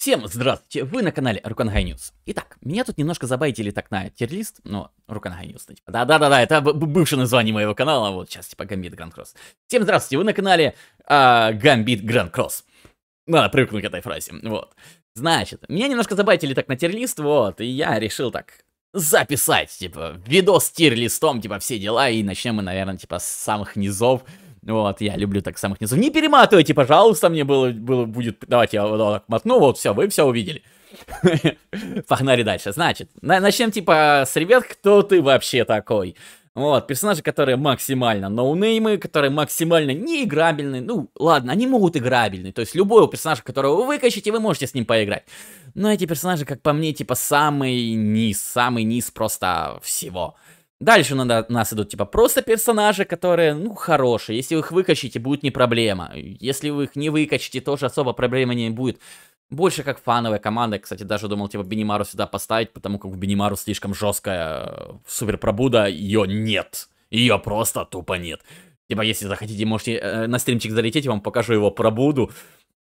Всем здравствуйте, вы на канале Рукангай News. Итак, меня тут немножко забайтили так на тирлист, но Рукангай News, типа. Да-да-да, это бывшее название моего канала, вот сейчас типа Гамбит Гранд Кросс. Всем здравствуйте, вы на канале Гамбит Гранд Кросс. Надо привыкнуть к этой фразе, вот. Значит, меня немножко забайтили так на тирлист, вот, и я решил так записать, типа, видос с тирлистом, типа, все дела, и начнем мы, наверное, типа, с самых низов, вот, я люблю так самых низов. Не перематывайте, пожалуйста, мне было, было будет... Давайте я вот так мотну, вот все, вы все увидели. Погнали дальше. Значит, начнем типа с ребят, кто ты вообще такой? Вот, персонажи, которые максимально ноунеймы, которые максимально неиграбельны. Ну, ладно, они могут играбельны. То есть любого персонажа, которого вы выкачете, вы можете с ним поиграть. Но эти персонажи, как по мне, типа самый низ, самый низ просто всего. Дальше на нас идут, типа, просто персонажи, которые, ну, хорошие. Если вы их выкачите, будет не проблема. Если вы их не выкачите, тоже особо проблемы не будет. Больше как фановая команда. Кстати, даже думал, типа, Бенимару сюда поставить, потому как у Бенимару слишком жесткая э, суперпробуда. Ее нет. Ее просто тупо нет. Типа, если захотите, можете э, на стримчик залететь, я вам покажу его пробуду.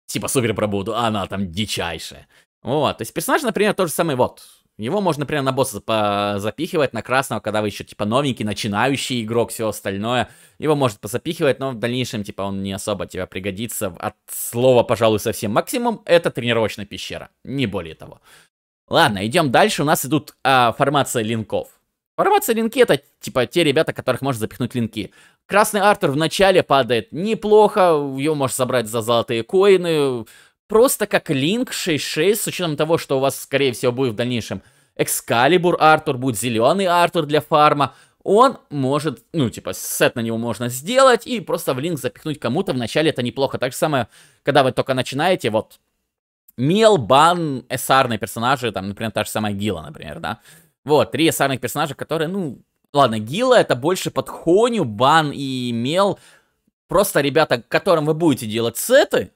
Типа, суперпробуду. Она там дичайшая. Вот. То есть персонаж, например, тот же самый, вот, его можно прямо на босса запихивать, на красного, когда вы еще, типа, новенький, начинающий игрок, все остальное. Его может позапихивать, но в дальнейшем, типа, он не особо тебе пригодится. От слова, пожалуй, совсем максимум. Это тренировочная пещера, не более того. Ладно, идем дальше. У нас идут а, формация линков. Формация линки это типа те ребята, которых можно запихнуть линки. Красный Артур в начале падает неплохо, его можно забрать за золотые коины, просто как Линк 6.6, с учетом того, что у вас, скорее всего, будет в дальнейшем Экскалибур Артур, будет зеленый Артур для фарма, он может, ну, типа, сет на него можно сделать и просто в линк запихнуть кому-то. Вначале это неплохо. Так же самое, когда вы только начинаете, вот, мел, бан, эсарные персонажи, там, например, та же самая Гила, например, да. Вот, три эсарных персонажа, которые, ну, ладно, Гила это больше под Хоню, бан и мел. Просто ребята, которым вы будете делать сеты,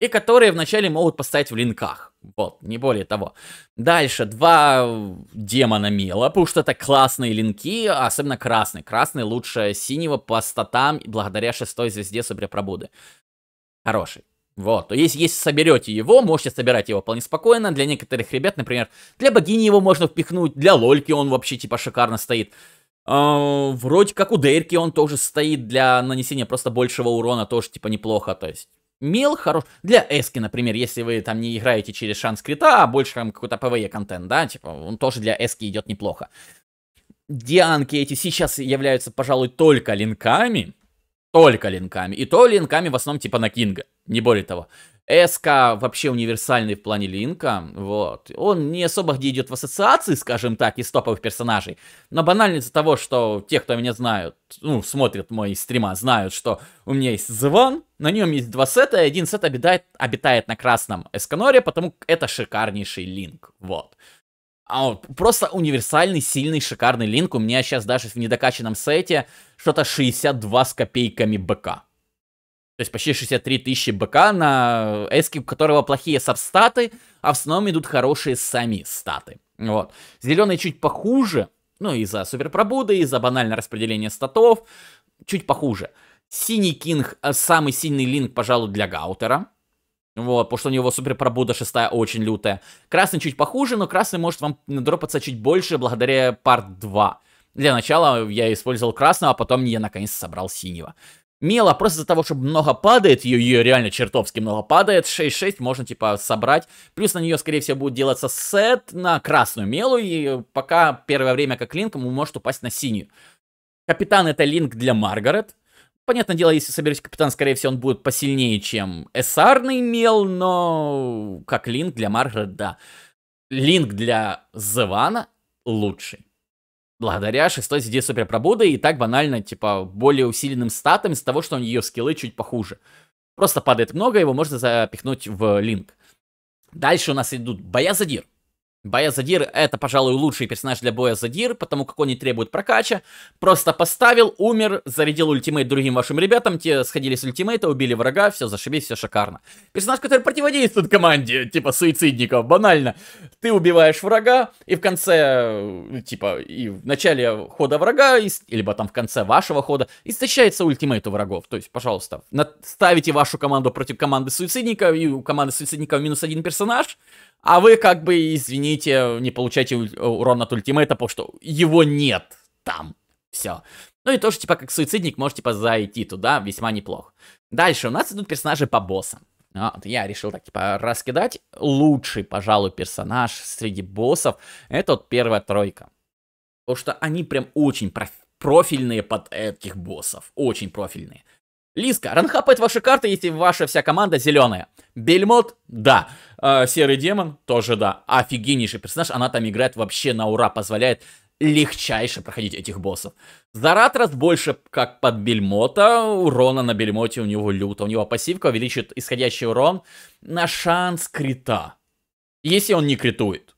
и которые вначале могут поставить в линках. Вот, не более того. Дальше, два э, демона мела, потому что это классные линки, а особенно красный. Красный лучше синего по статам, благодаря шестой звезде суперпробуды. Хороший. Вот, то есть, если соберете его, можете собирать его вполне спокойно. Для некоторых ребят, например, для богини его можно впихнуть, для лольки он вообще типа шикарно стоит. Э, вроде как у Дейрки он тоже стоит для нанесения просто большего урона, тоже типа неплохо, то есть мел хорош. Для эски, например, если вы там не играете через шанс крита, а больше там какой-то ПВЕ контент, да, типа, он тоже для эски идет неплохо. Дианки эти сейчас являются, пожалуй, только линками. Только линками. И то линками в основном типа на Кинга. Не более того. Эска вообще универсальный в плане Линка, вот. Он не особо где идет в ассоциации, скажем так, из топовых персонажей, но банально из-за того, что те, кто меня знают, ну, смотрят мои стрима, знают, что у меня есть Звон, на нем есть два сета, и один сет обитает, обитает на красном Эсканоре, потому это шикарнейший Линк, вот. А вот просто универсальный, сильный, шикарный Линк. У меня сейчас даже в недокачанном сете что-то 62 с копейками БК. То есть почти 63 тысячи БК на эски, у которого плохие сабстаты, а в основном идут хорошие сами статы. Вот. Зеленый чуть похуже, ну, из-за суперпробуды, из-за банального распределения статов, чуть похуже. Синий кинг, э, самый сильный линк, пожалуй, для Гаутера. Вот, потому что у него супер пробуда шестая очень лютая. Красный чуть похуже, но красный может вам дропаться чуть больше благодаря парт 2. Для начала я использовал красного, а потом я наконец собрал синего. Мела просто из-за того, чтобы много падает, ее, ее реально чертовски много падает, 6-6 можно, типа, собрать. Плюс на нее, скорее всего, будет делаться сет на красную Мелу, и пока первое время как Линк ему может упасть на синюю. Капитан это Линк для Маргарет. Понятное дело, если соберусь капитан, скорее всего, он будет посильнее, чем эсарный Мел, но как Линк для Маргарет, да. Линк для Зевана лучший благодаря шестой звезде Супер и так банально, типа, более усиленным статом из-за того, что у нее скиллы чуть похуже. Просто падает много, его можно запихнуть в линк. Дальше у нас идут боя задир. Боя задир это, пожалуй, лучший персонаж для боя задир, потому как он не требует прокача. Просто поставил, умер, зарядил ультимейт другим вашим ребятам, те сходили с ультимейта, убили врага, все, зашибись, все шикарно. Персонаж, который противодействует команде, типа суицидников, банально ты убиваешь врага, и в конце, э, типа, и в начале хода врага, либо там в конце вашего хода, истощается ультимейт у врагов. То есть, пожалуйста, ставите вашу команду против команды суицидника, и у команды суицидника минус один персонаж, а вы, как бы, извините, не получаете э, урон от ультимейта, потому что его нет там. Все. Ну и тоже, типа, как суицидник, можете, типа, зайти туда весьма неплохо. Дальше у нас идут персонажи по боссам. А, вот, я решил так, типа, раскидать. Лучший, пожалуй, персонаж среди боссов — это вот первая тройка. Потому что они прям очень профильные под этих боссов. Очень профильные. Лиска, ранхапает ваши карты, если ваша вся команда зеленая. Бельмот, да. Э, Серый демон, тоже да. Офигеннейший персонаж, она там играет вообще на ура, позволяет легчайше проходить этих боссов. Заратрас больше как под бельмота, урона на бельмоте у него люто, у него пассивка увеличит исходящий урон на шанс крита, если он не критует.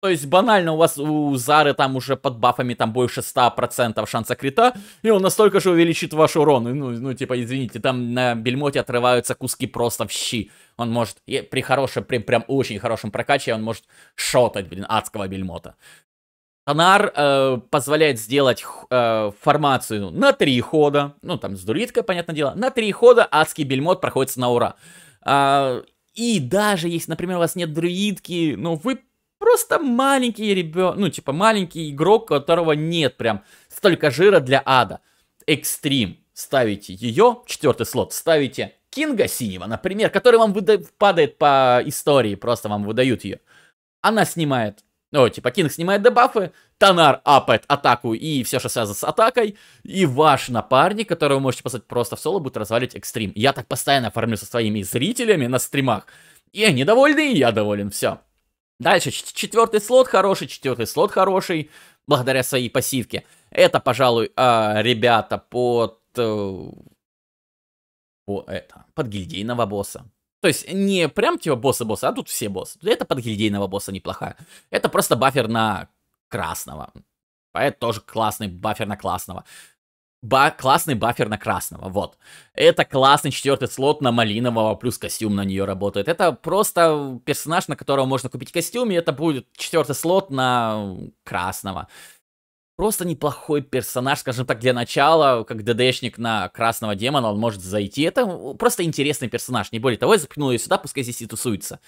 То есть банально у вас у Зары там уже под бафами там больше 100% шанса крита, и он настолько же увеличит ваш урон. Ну, ну типа, извините, там на бельмоте отрываются куски просто в щи. Он может, при хорошем, при прям очень хорошем прокаче, он может шотать, блин, адского бельмота. Сонар э, позволяет сделать э, формацию на три хода, ну там с друидкой, понятное дело, на три хода адский бельмот проходит на ура. Э, и даже если, например, у вас нет друидки, ну вы просто маленький ребенок, ну типа маленький игрок, у которого нет прям столько жира для ада. Экстрим. Ставите ее, четвертый слот, ставите Кинга синего, например, который вам выда- падает по истории, просто вам выдают ее. Она снимает ну, типа, Кинг снимает дебафы, Танар апает атаку и все, что связано с атакой, и ваш напарник, которого вы можете послать просто в соло, будет развалить экстрим. Я так постоянно фармлю со своими зрителями на стримах. И они довольны, и я доволен, все. Дальше, четвертый слот хороший, четвертый слот хороший, благодаря своей пассивке. Это, пожалуй, э, ребята под... Э, по, это, под гильдейного босса. То есть не прям типа босса-босса, а тут все боссы. Это под гильдейного босса неплохая. Это просто бафер на красного. А это тоже классный бафер на классного. Ба классный бафер на красного, вот. Это классный четвертый слот на малинового, плюс костюм на нее работает. Это просто персонаж, на которого можно купить костюм, и это будет четвертый слот на красного просто неплохой персонаж, скажем так, для начала, как ДДшник на красного демона, он может зайти. Это просто интересный персонаж, не более того, я запихнул ее сюда, пускай здесь и тусуется.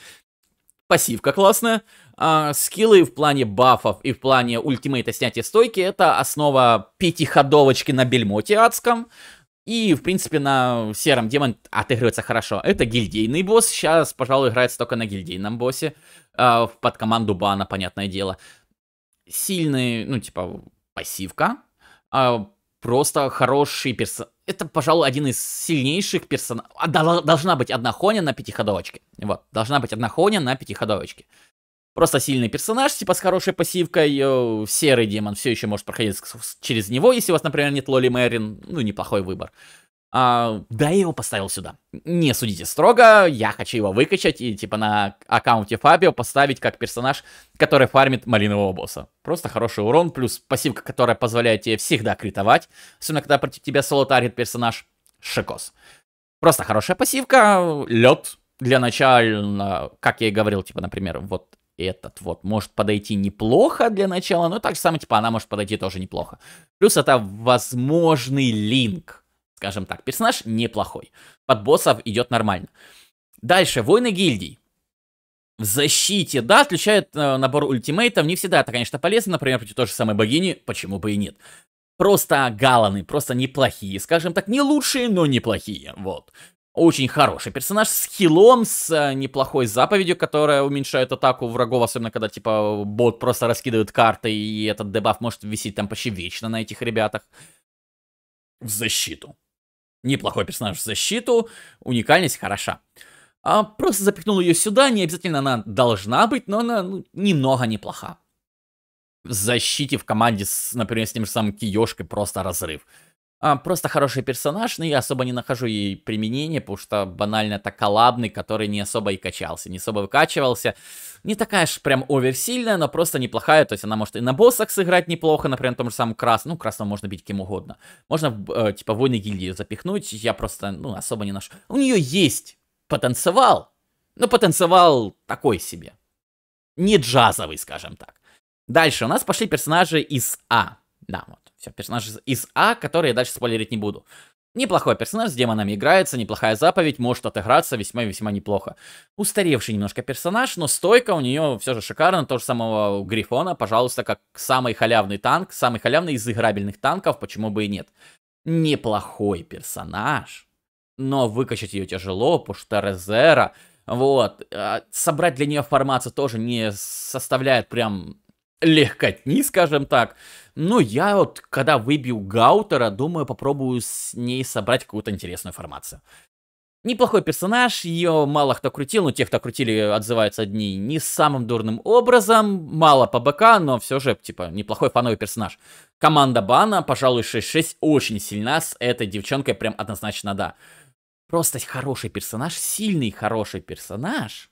Пассивка классная. А, скиллы в плане бафов и в плане ультимейта снятия стойки это основа пятиходовочки на бельмоте адском. И, в принципе, на сером демон отыгрывается хорошо. Это гильдейный босс. Сейчас, пожалуй, играется только на гильдейном боссе. Э, под команду бана, понятное дело. Сильный, ну, типа, пассивка. А, просто хороший персонаж. Это, пожалуй, один из сильнейших персонажей. А, должна быть одна Хоня на пятиходовочке. Вот, должна быть одна Хоня на пятиходовочке. Просто сильный персонаж, типа с хорошей пассивкой. Э, серый демон все еще может проходить через него, если у вас, например, нет Лоли Мэрин. Ну, неплохой выбор. А, да, я его поставил сюда. Не судите строго, я хочу его выкачать и типа на аккаунте Фабио поставить как персонаж, который фармит малинового босса. Просто хороший урон, плюс пассивка, которая позволяет тебе всегда критовать, особенно когда против тебя соло тарит персонаж. Шикос. Просто хорошая пассивка, лед для начала, как я и говорил, типа, например, вот этот вот может подойти неплохо для начала, но так же самое, типа, она может подойти тоже неплохо. Плюс это возможный линк скажем так. Персонаж неплохой. Под боссов идет нормально. Дальше, войны гильдий. В защите, да, отключает э, набор ультимейтов. Не всегда это, конечно, полезно. Например, против той же самой богини, почему бы и нет. Просто галаны, просто неплохие. Скажем так, не лучшие, но неплохие. Вот. Очень хороший персонаж с хилом, с э, неплохой заповедью, которая уменьшает атаку врагов, особенно когда, типа, бот просто раскидывает карты, и этот дебаф может висеть там почти вечно на этих ребятах. В защиту неплохой персонаж в защиту, уникальность хороша. А просто запихнул ее сюда, не обязательно она должна быть, но она ну, немного неплоха. В защите в команде, с, например, с тем же самым Киешкой просто разрыв. А, просто хороший персонаж, но я особо не нахожу ей применения, потому что банально это коллабный, который не особо и качался, не особо выкачивался. Не такая же прям оверсильная, но просто неплохая, то есть она может и на боссах сыграть неплохо, например, на том же самом ну, красном, ну, красного можно бить кем угодно. Можно, э, типа, войны гильдии запихнуть, я просто, ну, особо не наш. У нее есть потанцевал, но потанцевал такой себе. Не джазовый, скажем так. Дальше у нас пошли персонажи из А. Да, вот. Все, персонаж из, из А, который я дальше спойлерить не буду. Неплохой персонаж, с демонами играется, неплохая заповедь, может отыграться весьма-весьма неплохо. Устаревший немножко персонаж, но стойка у нее все же шикарно, то же самого Грифона, пожалуйста, как самый халявный танк, самый халявный из играбельных танков, почему бы и нет. Неплохой персонаж, но выкачать ее тяжело, потому что Резера, вот, а, собрать для нее формацию тоже не составляет прям легкотни, скажем так. Но я вот, когда выбью Гаутера, думаю, попробую с ней собрать какую-то интересную информацию. Неплохой персонаж, ее мало кто крутил, но те, кто крутили, отзываются одни не самым дурным образом, мало по БК, но все же, типа, неплохой фановый персонаж. Команда Бана, пожалуй, 6-6 очень сильна, с этой девчонкой прям однозначно да. Просто хороший персонаж, сильный хороший персонаж,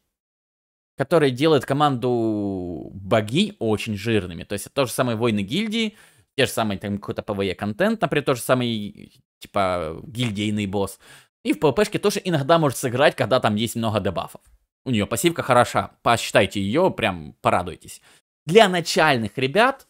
который делает команду богинь очень жирными. То есть это то же самое войны гильдии, те же самые там какой-то ПВЕ контент, например, тот же самый типа гильдейный босс. И в ПВПшке тоже иногда может сыграть, когда там есть много дебафов. У нее пассивка хороша, посчитайте ее, прям порадуйтесь. Для начальных ребят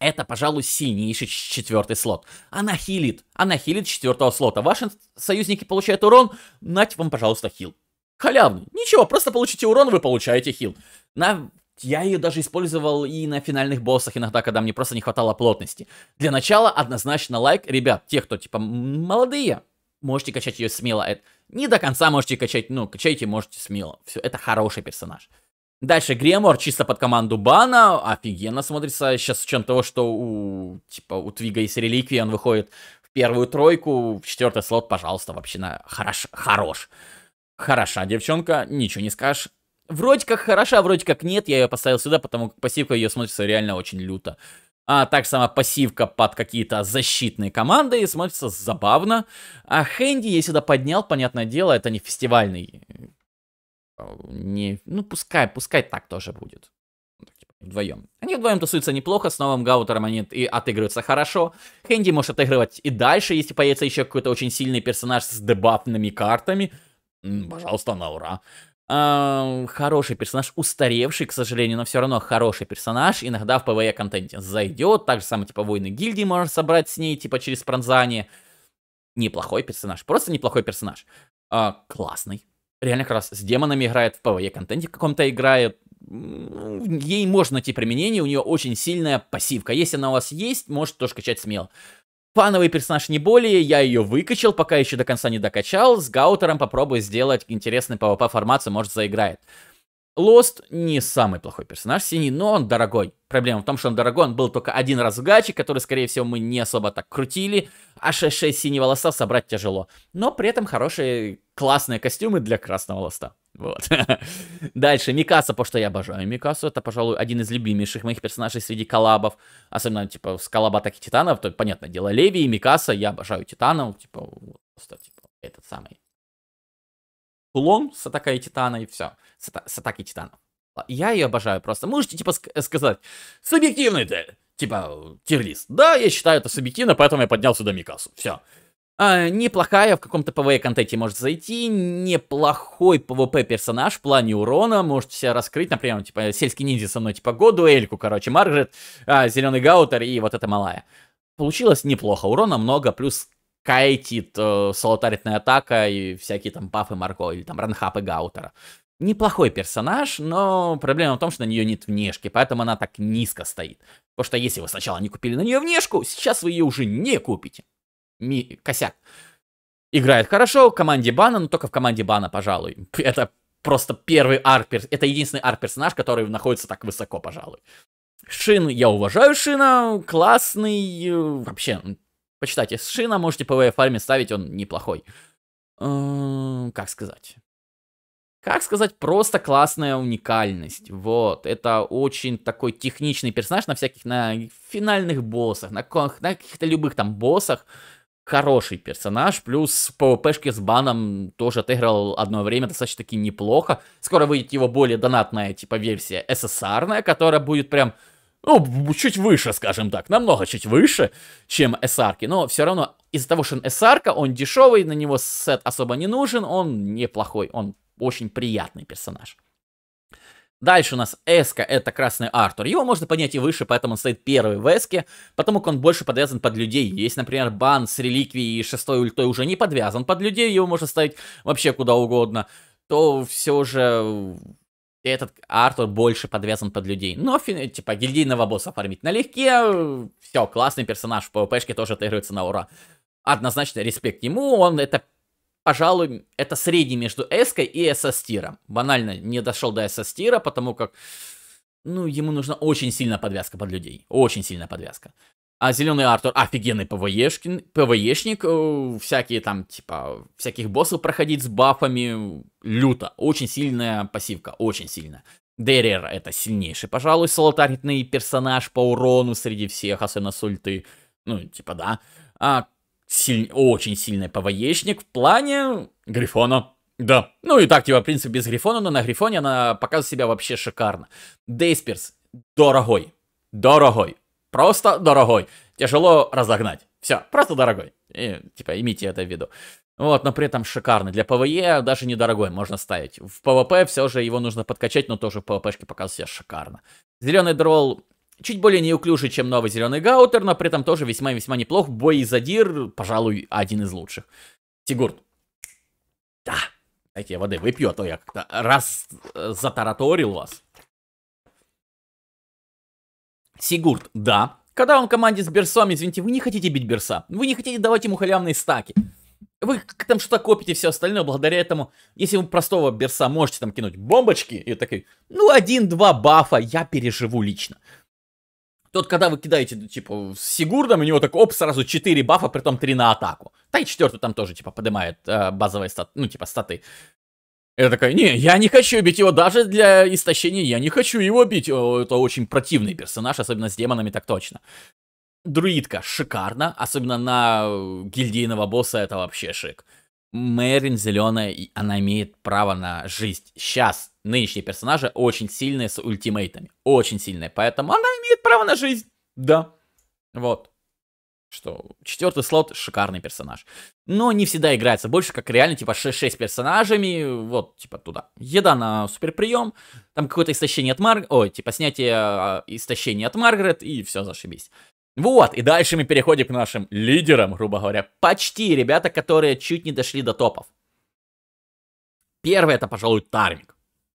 это, пожалуй, сильнейший четвертый слот. Она хилит, она хилит четвертого слота. Ваши союзники получают урон, нать вам, пожалуйста, хил халявный. Ничего, просто получите урон, вы получаете хил. На... Я ее даже использовал и на финальных боссах иногда, когда мне просто не хватало плотности. Для начала однозначно лайк, ребят, те, кто типа молодые, можете качать ее смело. Это... Не до конца можете качать, ну, качайте, можете смело. Все, это хороший персонаж. Дальше Гремор чисто под команду Бана, офигенно смотрится. Сейчас с учетом того, что у, типа, у Твига есть реликвии, он выходит в первую тройку, в четвертый слот, пожалуйста, вообще на хорош. хорош. Хороша девчонка, ничего не скажешь. Вроде как хороша, вроде как нет. Я ее поставил сюда, потому как пассивка ее смотрится реально очень люто. А так сама пассивка под какие-то защитные команды и смотрится забавно. А Хэнди я сюда поднял, понятное дело, это не фестивальный. Э, не, ну пускай, пускай так тоже будет. Вдвоем. Типа, они вдвоем тусуются неплохо, с новым гаутером они и отыгрываются хорошо. Хэнди может отыгрывать и дальше, если появится еще какой-то очень сильный персонаж с дебафными картами пожалуйста, на ура. А, хороший персонаж, устаревший, к сожалению, но все равно хороший персонаж, иногда в ПВЕ контенте зайдет, так же самое, типа, Войны Гильдии можно собрать с ней, типа, через пронзание. Неплохой персонаж, просто неплохой персонаж. А, классный. Реально как раз с демонами играет, в ПВЕ контенте каком-то играет. Ей можно найти применение, у нее очень сильная пассивка. Если она у вас есть, может, тоже качать смело. Фановый персонаж не более, я ее выкачал, пока еще до конца не докачал. С Гаутером попробую сделать интересный PvP формацию, может заиграет. Лост не самый плохой персонаж синий, но он дорогой. Проблема в том, что он дорогой, он был только один раз в гаче, который, скорее всего, мы не особо так крутили, а 6-6 синего лоста собрать тяжело. Но при этом хорошие классные костюмы для красного лоста. Вот. Дальше, Микаса, потому что я обожаю Микасу. Это, пожалуй, один из любимейших моих персонажей среди коллабов. Особенно, типа, с коллаба Атаки Титанов, то, понятное дело, Леви и Микаса. Я обожаю Титанов, типа, вот, просто, типа, этот самый кулон с атакой Титана и все. С, ата- с атакой Титана. Я ее обожаю просто. Можете, типа, ск- сказать, субъективный ты, типа, тирлист. Да, я считаю это субъективно, поэтому я поднял сюда Микасу. Все. А, неплохая в каком-то PvE-контенте может зайти, неплохой PvP персонаж в плане урона, может себя раскрыть, например, типа, сельский ниндзя со мной, типа, Году, Эльку, короче, Маргарет, а, зеленый Гаутер и вот эта малая. Получилось неплохо, урона много, плюс кайтит, э, солотаритная атака и всякие там пафы Марго или там ранхапы Гаутера. Неплохой персонаж, но проблема в том, что на нее нет внешки, поэтому она так низко стоит. Потому что если вы сначала не купили на нее внешку, сейчас вы ее уже не купите ми, косяк. Играет хорошо в команде Бана, но только в команде Бана, пожалуй. Это просто первый арпер, это единственный арт-персонаж, который находится так высоко, пожалуй. Шин, я уважаю Шина, классный, э, вообще, почитайте, с Шина можете по VFarm ставить, он неплохой. Э, как сказать? Как сказать, просто классная уникальность. Вот, это очень такой техничный персонаж на всяких, на финальных боссах, на, на каких-то любых там боссах хороший персонаж, плюс PvP-шки с баном тоже отыграл одно время достаточно-таки неплохо. Скоро выйдет его более донатная, типа, версия SSR-ная, которая будет прям, ну, чуть выше, скажем так, намного чуть выше, чем SR-ки, но все равно из-за того, что он sr он дешевый, на него сет особо не нужен, он неплохой, он очень приятный персонаж. Дальше у нас Эска, это Красный Артур. Его можно поднять и выше, поэтому он стоит первый в Эске, потому как он больше подвязан под людей. Есть, например, бан с реликвией и шестой ультой уже не подвязан под людей, его можно ставить вообще куда угодно. То все же этот Артур больше подвязан под людей. Но, типа, гильдийного босса фармить налегке, все, классный персонаж в pvp тоже отыгрывается на ура. Однозначно респект ему, он это пожалуй, это средний между s и ss Банально, не дошел до ss потому как, ну, ему нужна очень сильная подвязка под людей. Очень сильная подвязка. А Зеленый Артур офигенный ПВЕшник, ПВЕшник, э, всякие там, типа, всяких боссов проходить с бафами, люто, очень сильная пассивка, очень сильная. Дерер это сильнейший, пожалуй, солотаритный персонаж по урону среди всех, особенно сульты ну, типа, да. А силь... очень сильный ПВЕшник в плане Грифона. Да. Ну и так, типа, в принципе, без Грифона, но на Грифоне она показывает себя вообще шикарно. Дейсперс, дорогой. Дорогой. Просто дорогой. Тяжело разогнать. Все, просто дорогой. И, типа, имейте это в виду. Вот, но при этом шикарный. Для ПВЕ даже недорогой можно ставить. В ПВП все же его нужно подкачать, но тоже в ПВПшке показывает себя шикарно. Зеленый дролл Чуть более неуклюже, чем новый зеленый Гаутер, но при этом тоже весьма-весьма неплох. Бой задир, пожалуй, один из лучших. Сигурд. Да. Дайте я воды выпью, а то я как-то раз э, затараторил вас. Сигурд, да. Когда он в команде с Берсом, извините, вы не хотите бить Берса. Вы не хотите давать ему халявные стаки. Вы там что-то копите все остальное, благодаря этому, если вы простого берса можете там кинуть бомбочки, и такой, ну, один-два бафа я переживу лично. Тот, когда вы кидаете, типа, с Сигурдом, у него так, оп, сразу 4 бафа, притом 3 на атаку. Та и четвертый там тоже, типа, поднимает э, базовые статы, ну, типа, статы. Я такая, не, я не хочу бить его даже для истощения, я не хочу его бить. Это очень противный персонаж, особенно с демонами, так точно. Друидка шикарно, особенно на гильдийного босса это вообще шик. Мэрин зеленая, она имеет право на жизнь. Сейчас нынешние персонажи очень сильные с ультимейтами. Очень сильные. Поэтому она имеет право на жизнь. Да. Вот. Что, четвертый слот шикарный персонаж. Но не всегда играется больше, как реально, типа, 6-6 персонажами, вот, типа, туда. Еда на суперприем, там какое-то истощение от Маргарет, ой, типа, снятие а, истощения от Маргарет, и все, зашибись. Вот, и дальше мы переходим к нашим лидерам, грубо говоря. Почти ребята, которые чуть не дошли до топов. Первый это, пожалуй, Тармик.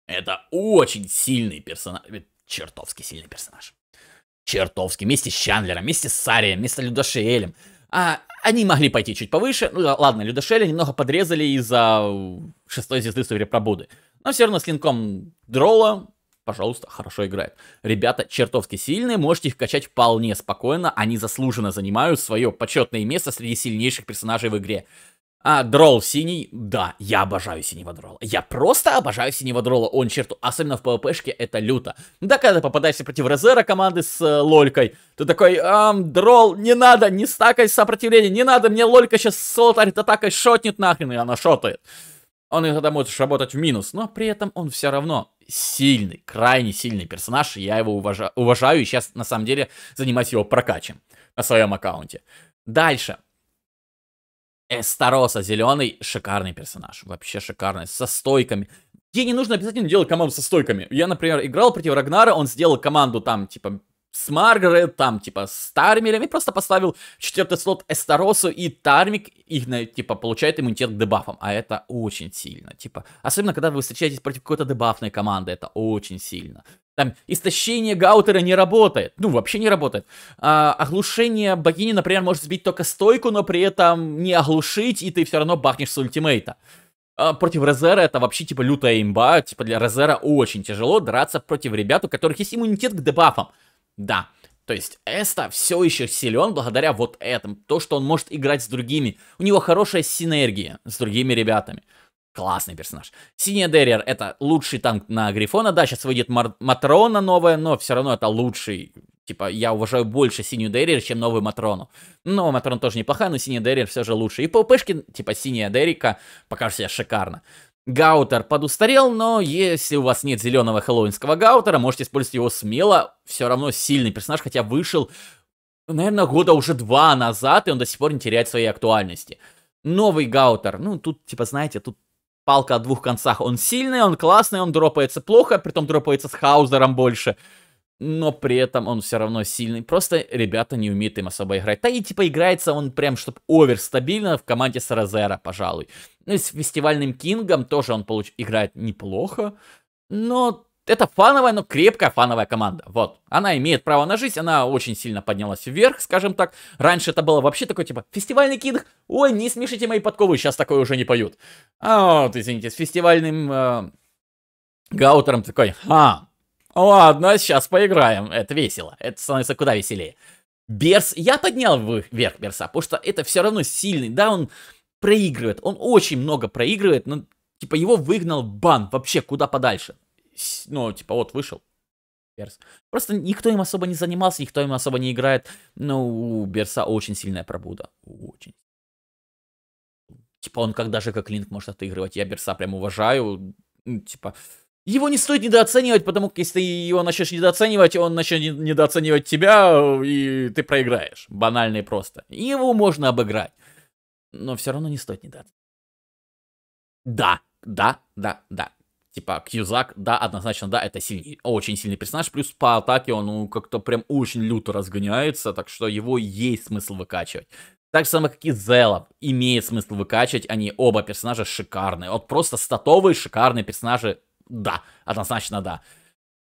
Это очень сильный персонаж. Э, чертовски сильный персонаж. Чертовски. Вместе с Чандлером, вместе с Сарием, вместе с Людошиэлем. А, они могли пойти чуть повыше. Ну ладно, Людошеля немного подрезали из-за э, шестой звезды Сувере Пробуды. Но все равно с линком Дрола, пожалуйста, хорошо играет. Ребята чертовски сильные, можете их качать вполне спокойно. Они заслуженно занимают свое почетное место среди сильнейших персонажей в игре. А, дрол синий, да, я обожаю синего дрола. Я просто обожаю синего дрола, он черту, особенно в пвпшке, это люто. Да, когда ты попадаешься против Резера команды с э, лолькой, ты такой, эм, дрол, не надо, не стакай сопротивление, не надо, мне лолька сейчас солотарит атакой шотнет нахрен, и она шотает. Он иногда может работать в минус, но при этом он все равно сильный, крайне сильный персонаж, и я его уважа уважаю и сейчас на самом деле занимаюсь его прокачем на своем аккаунте. Дальше. Эстароса зеленый, шикарный персонаж, вообще шикарный, со стойками. Ей не нужно обязательно делать команду со стойками. Я, например, играл против Рагнара, он сделал команду там, типа, с Маргарет, там, типа, с Тармелем, и просто поставил четвертый слот Эстаросу, и Тармик, их, типа, получает иммунитет к дебафам, а это очень сильно, типа, особенно, когда вы встречаетесь против какой-то дебафной команды, это очень сильно. Там истощение Гаутера не работает. Ну, вообще не работает. А, оглушение богини, например, может сбить только стойку, но при этом не оглушить, и ты все равно бахнешь с ультимейта. А против Розера это вообще типа лютая имба. Типа для Розера очень тяжело драться против ребят, у которых есть иммунитет к дебафам. Да. То есть Эста все еще силен благодаря вот этому. То, что он может играть с другими. У него хорошая синергия с другими ребятами. Классный персонаж. Синяя Дерриер — это лучший танк на Грифона. Да, сейчас выйдет Мар- Матрона новая, но все равно это лучший. Типа, я уважаю больше синюю Дерриер, чем новую Матрону. Но ну, матрон тоже неплохая, но синяя Дерриер все же лучше. И по ПВПшки, типа, синяя Деррика покажут себя шикарно. Гаутер подустарел, но если у вас нет зеленого хэллоуинского Гаутера, можете использовать его смело. Все равно сильный персонаж, хотя вышел, наверное, года уже два назад, и он до сих пор не теряет своей актуальности. Новый Гаутер, ну, тут, типа, знаете, тут палка о двух концах. Он сильный, он классный, он дропается плохо, притом дропается с Хаузером больше. Но при этом он все равно сильный. Просто ребята не умеют им особо играть. Да и типа играется он прям, чтобы овер стабильно в команде Саразера, пожалуй. Ну и с фестивальным Кингом тоже он получ... играет неплохо. Но это фановая, но крепкая фановая команда. Вот. Она имеет право на жизнь, она очень сильно поднялась вверх, скажем так. Раньше это было вообще такое типа, фестивальный кинг. Ой, не смешите мои подковы, сейчас такое уже не поют. А вот, извините, с фестивальным э, гаутером такой, а, ладно, сейчас поиграем. Это весело, это становится куда веселее. Берс, я поднял вверх Берса, потому что это все равно сильный, да, он проигрывает, он очень много проигрывает, но типа его выгнал бан вообще куда подальше ну, типа, вот, вышел. Берс. Просто никто им особо не занимался, никто им особо не играет. но ну, у Берса очень сильная пробуда. Очень. Типа, он как даже как Линк может отыгрывать. Я Берса прям уважаю. Ну, типа, его не стоит недооценивать, потому как если ты его начнешь недооценивать, он начнет недооценивать тебя, и ты проиграешь. Банально и просто. Его можно обыграть. Но все равно не стоит недооценивать. Да, да, да, да. Типа, Кьюзак, да, однозначно, да, это сильный, очень сильный персонаж. Плюс по атаке он ну, как-то прям очень люто разгоняется, так что его есть смысл выкачивать. Так же самое, как и Зелов, имеет смысл выкачивать, они оба персонажа шикарные. Вот просто статовые шикарные персонажи, да, однозначно да.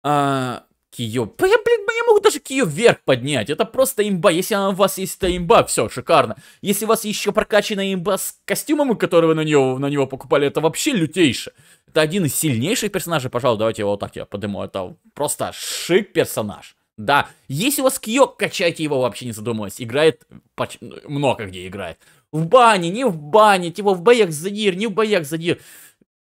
А, Кио, блин, блин, я могу даже Кио вверх поднять, это просто имба, если у вас есть эта имба, все, шикарно. Если у вас еще прокачанная имба с костюмом, который вы на него, на него покупали, это вообще лютейше. Это один из сильнейших персонажей, пожалуй, давайте его вот так я подниму. Это просто шик персонаж. Да, если у вас Кьё, качайте его вообще не задумываясь. Играет, поч... много где играет. В бане, не в бане, типа в боях за дир, не в боях за дир.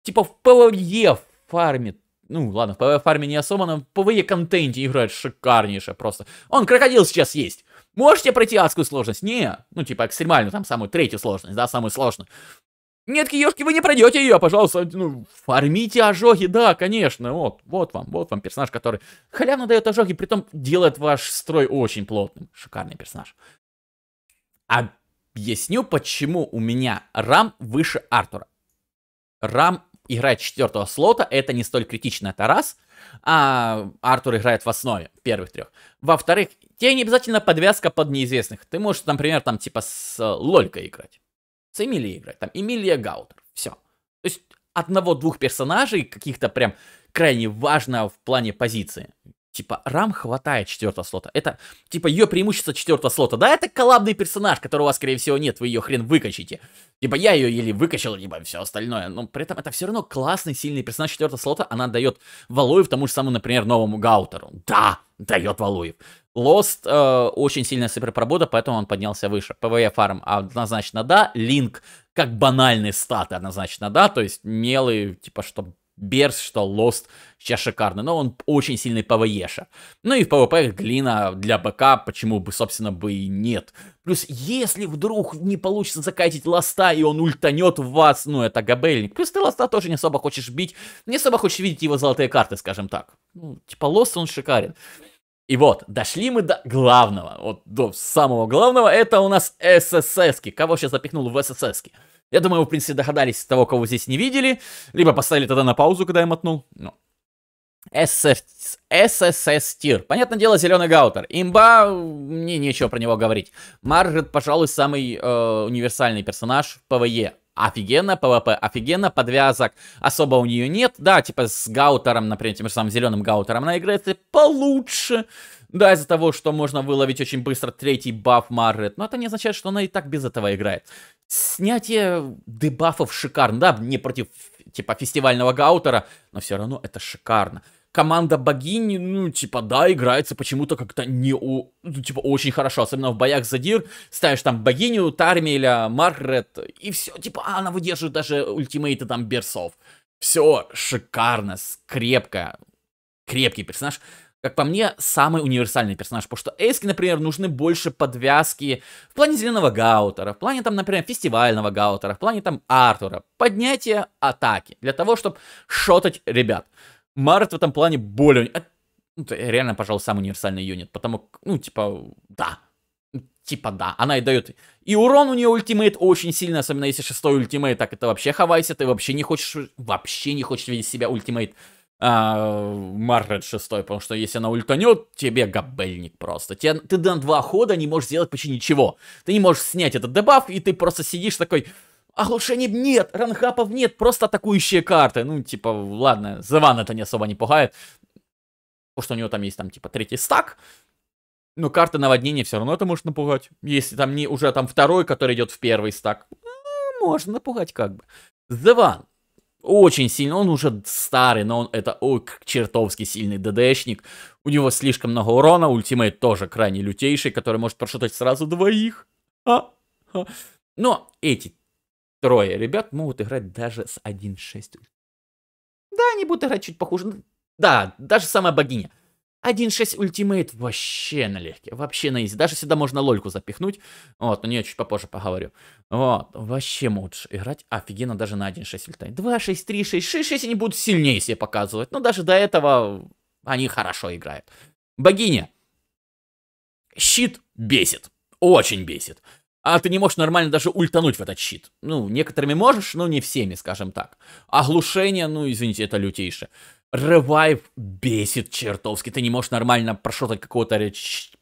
Типа в ПВЕ фармит. Ну, ладно, в ПВЕ фарме не особо, но в ПВЕ контенте играет шикарнейше просто. Он крокодил сейчас есть. Можете пройти адскую сложность? Не. Ну, типа экстремальную, там самую третью сложность, да, самую сложную. Нет, Киёшки, вы не пройдете ее, пожалуйста. Ну, фармите ожоги, да, конечно. Вот, вот вам, вот вам персонаж, который халявно дает ожоги, притом делает ваш строй очень плотным. Шикарный персонаж. Объясню, почему у меня рам выше Артура. Рам играет четвертого слота, это не столь критично, это раз. А Артур играет в основе первых трех. Во-вторых, тебе не обязательно подвязка под неизвестных. Ты можешь, например, там типа с э, лолькой играть с Эмилией играет, там Эмилия Гаутер, все. То есть одного-двух персонажей каких-то прям крайне важно в плане позиции. Типа, рам хватает четвертого слота. Это, типа, ее преимущество четвертого слота. Да, это коллабный персонаж, которого, скорее всего, нет, вы ее хрен выкачите. Типа, я ее еле выкачал, либо все остальное. Но при этом это все равно классный, сильный персонаж четвертого слота. Она дает Валуев тому же самому, например, новому Гаутеру. Да, дает Валуев. Лост э, очень сильная суперпробуда, поэтому он поднялся выше. ПВЕ фарм e однозначно да. Линк как банальный стат однозначно да. То есть мелый, типа что Берс, что Лост сейчас шикарный, но он очень сильный ПВЕша. Ну и в ПВП Глина для БК, почему бы, собственно, бы и нет. Плюс, если вдруг не получится закатить Лоста, и он ультанет в вас, ну это Габельник. Плюс ты Лоста тоже не особо хочешь бить, не особо хочешь видеть его золотые карты, скажем так. Ну, типа Лост, он шикарен. И вот, дошли мы до главного, вот до самого главного, это у нас СССки. Кого сейчас запихнул в СССки? Я думаю, вы, в принципе, догадались того, кого здесь не видели, либо поставили тогда на паузу, когда я мотнул. Ну. СС... ССС-тир. Понятное дело, зеленый гаутер. Имба, мне нечего про него говорить. Маржет, пожалуй, самый э, универсальный персонаж в ПВЕ офигенно, ПВП офигенно, подвязок особо у нее нет, да, типа с гаутером, например, тем же самым зеленым гаутером она играется получше, да, из-за того, что можно выловить очень быстро третий баф Маррет, но это не означает, что она и так без этого играет. Снятие дебафов шикарно, да, не против типа фестивального гаутера, но все равно это шикарно команда богини, ну, типа, да, играется почему-то как-то не, у... ну, типа, очень хорошо, особенно в боях за Дир, ставишь там богиню Тармеля, Маргарет, и все, типа, а, она выдерживает даже ультимейты там берсов. Все шикарно, крепко, крепкий персонаж. Как по мне, самый универсальный персонаж, потому что Эйске, например, нужны больше подвязки в плане зеленого гаутера, в плане там, например, фестивального гаутера, в плане там Артура, поднятие атаки, для того, чтобы шотать ребят. Март в этом плане более... А, ну, реально, пожалуй, самый универсальный юнит, потому, ну, типа, да, ну, типа да, она и дает. И урон у нее ультимейт очень сильный, особенно если шестой ультимейт, так это вообще хавайся, ты вообще не хочешь, вообще не хочешь видеть себя ультимейт а, Маррет шестой, потому что если она ультанет, тебе габельник просто. Тебе, ты на два хода не можешь сделать почти ничего. Ты не можешь снять этот дебаф, и ты просто сидишь такой, оглушение а нет, ранхапов нет, просто атакующие карты. Ну, типа, ладно, Зеван это не особо не пугает. Потому что у него там есть, там, типа, третий стак. Но карты наводнения все равно это может напугать. Если там не уже там второй, который идет в первый стак. Ну, можно напугать как бы. Зеван. Очень сильно, он уже старый, но он это ой, чертовски сильный ДДшник. У него слишком много урона, ультимейт тоже крайне лютейший, который может прошутать сразу двоих. А? А? Но эти трое ребят могут играть даже с 1.6. Да, они будут играть чуть похуже. Да, даже самая богиня. 1.6 ультимейт вообще налегке, вообще на изи. Даже сюда можно лольку запихнуть. Вот, но не чуть попозже поговорю. Вот, вообще могут играть офигенно даже на 1.6 ультимейт. 2, 6, 3, 6, 6, 6 они будут сильнее себе показывать. Но даже до этого они хорошо играют. Богиня. Щит бесит. Очень бесит а ты не можешь нормально даже ультануть в этот щит. Ну, некоторыми можешь, но не всеми, скажем так. Оглушение, ну, извините, это лютейше. Ревайв бесит чертовски. Ты не можешь нормально прошотать какого-то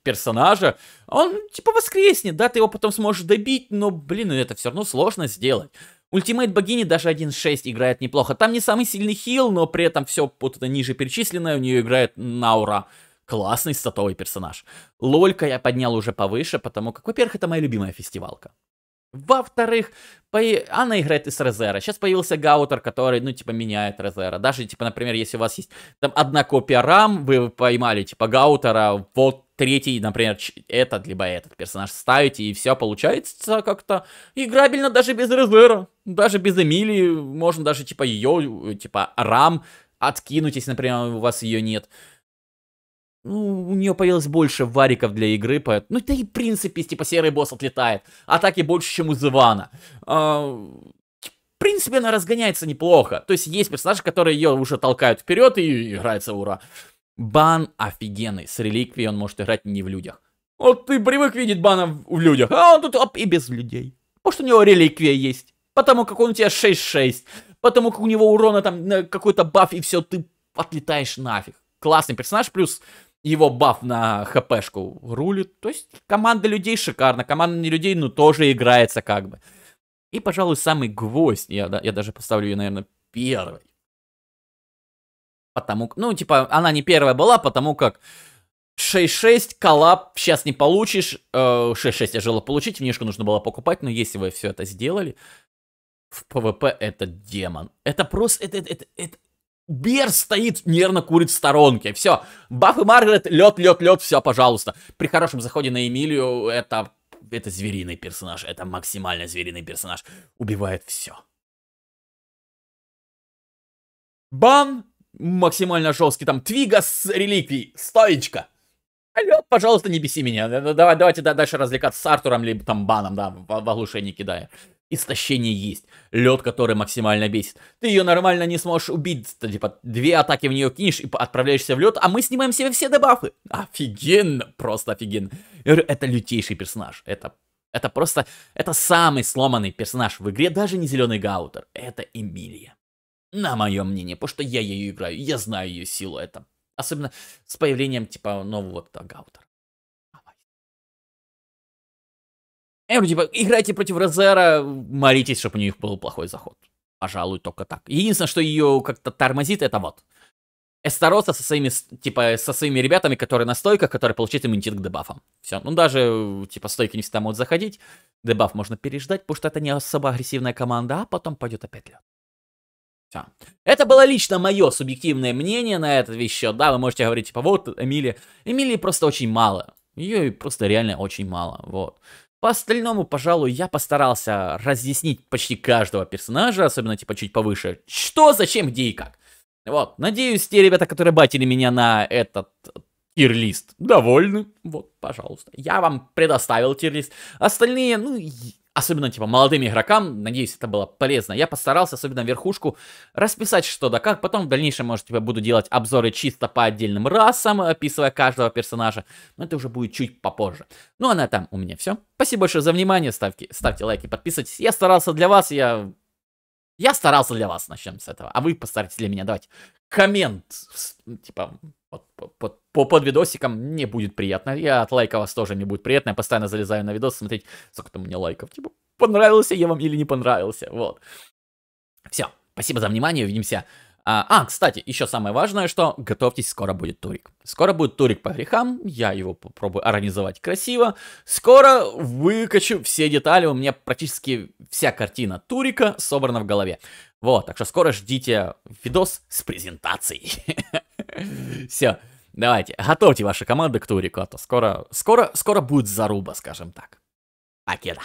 персонажа. Он типа воскреснет, да, ты его потом сможешь добить, но, блин, ну, это все равно сложно сделать. Ультимейт богини даже 1.6 играет неплохо. Там не самый сильный хил, но при этом все вот это ниже перечисленное у нее играет Наура. На классный статовый персонаж. Лолька я поднял уже повыше, потому как, во-первых, это моя любимая фестивалка. Во-вторых, по... она играет из Резера. Сейчас появился Гаутер, который, ну, типа, меняет Резера. Даже, типа, например, если у вас есть там одна копия рам, вы поймали, типа, Гаутера, вот третий, например, этот, либо этот персонаж ставите, и все получается как-то играбельно даже без Резера. Даже без Эмилии. Можно даже, типа, ее, типа, рам откинуть, если, например, у вас ее нет ну, у нее появилось больше вариков для игры, поэтому... Ну, да и в принципе, типа, серый босс отлетает. Атаки больше, чем у Зывана. А, в принципе, она разгоняется неплохо. То есть есть персонажи, которые ее уже толкают вперед и играется ура. Бан офигенный. С реликвией он может играть не в людях. Вот ты привык видеть бана в людях, а он тут оп, и без людей. Может, у него реликвия есть. Потому как он у тебя 6-6. Потому как у него урона там э, какой-то баф и все, ты отлетаешь нафиг. Классный персонаж, плюс его баф на хпшку рулит. То есть команда людей шикарно, команда не людей, ну тоже играется как бы. И, пожалуй, самый гвоздь, я, я даже поставлю ее, наверное, первой. Потому, ну, типа, она не первая была, потому как 6.6, коллап, сейчас не получишь. 6.6 я желал получить, внешку нужно было покупать, но если вы все это сделали, в ПВП это демон. Это просто, это, это, это, Бер стоит, нервно курит в сторонке. Все. Баф и Маргарет, лед, лед, лед, все, пожалуйста. При хорошем заходе на Эмилию это, это звериный персонаж. Это максимально звериный персонаж. Убивает все. Бан максимально жесткий. Там твига с реликвией. Стоечка. Алло, пожалуйста, не беси меня. Давай, давайте дальше развлекаться с Артуром, либо там баном, да, в, оглушение кидая истощение есть. Лед, который максимально бесит. Ты ее нормально не сможешь убить. Типа, две атаки в нее кинешь и отправляешься в лед, а мы снимаем себе все дебафы. Офигенно, просто офигенно. Я говорю, это лютейший персонаж. Это это просто, это самый сломанный персонаж в игре, даже не зеленый гаутер. Это Эмилия. На мое мнение, потому что я ее играю, я знаю ее силу, это особенно с появлением типа нового гаутера. Я говорю, типа, играйте против Розера, молитесь, чтобы у них был плохой заход. Пожалуй, только так. Единственное, что ее как-то тормозит, это вот. Эстароса со своими, типа, со своими ребятами, которые на стойках, которые получают иммунитет к дебафам. Все. Ну, даже, типа, стойки не всегда могут заходить. Дебаф можно переждать, потому что это не особо агрессивная команда, а потом пойдет опять лед. Все. Это было лично мое субъективное мнение на этот вещь. Да, вы можете говорить, типа, вот, Эмили. Эмили просто очень мало. Ее просто реально очень мало. Вот. По остальному, пожалуй, я постарался разъяснить почти каждого персонажа, особенно типа чуть повыше, что, зачем, где и как. Вот, надеюсь, те ребята, которые батили меня на этот тирлист, довольны. Вот, пожалуйста, я вам предоставил тирлист. Остальные, ну, особенно, типа, молодым игрокам, надеюсь, это было полезно. Я постарался, особенно верхушку, расписать что да как. Потом в дальнейшем, может, типа, буду делать обзоры чисто по отдельным расам, описывая каждого персонажа. Но это уже будет чуть попозже. Ну, а на этом у меня все. Спасибо большое за внимание. Ставьте, ставьте лайки, подписывайтесь. Я старался для вас, я... Я старался для вас, начнем с этого. А вы постарайтесь для меня давать коммент, типа, под, под, по, под видосиком не будет приятно. я от лайка вас тоже не будет приятно. Я постоянно залезаю на видос смотреть, сколько там у меня лайков. Типа, понравился я вам или не понравился. Вот. Все. Спасибо за внимание. Увидимся. А, а, кстати, еще самое важное, что готовьтесь, скоро будет турик. Скоро будет турик по грехам, я его попробую организовать красиво. Скоро выкачу все детали, у меня практически вся картина турика собрана в голове. Вот, так что скоро ждите видос с презентацией. Все, давайте, готовьте ваши команды к турику, а то скоро, скоро, скоро будет заруба, скажем так. Акеда.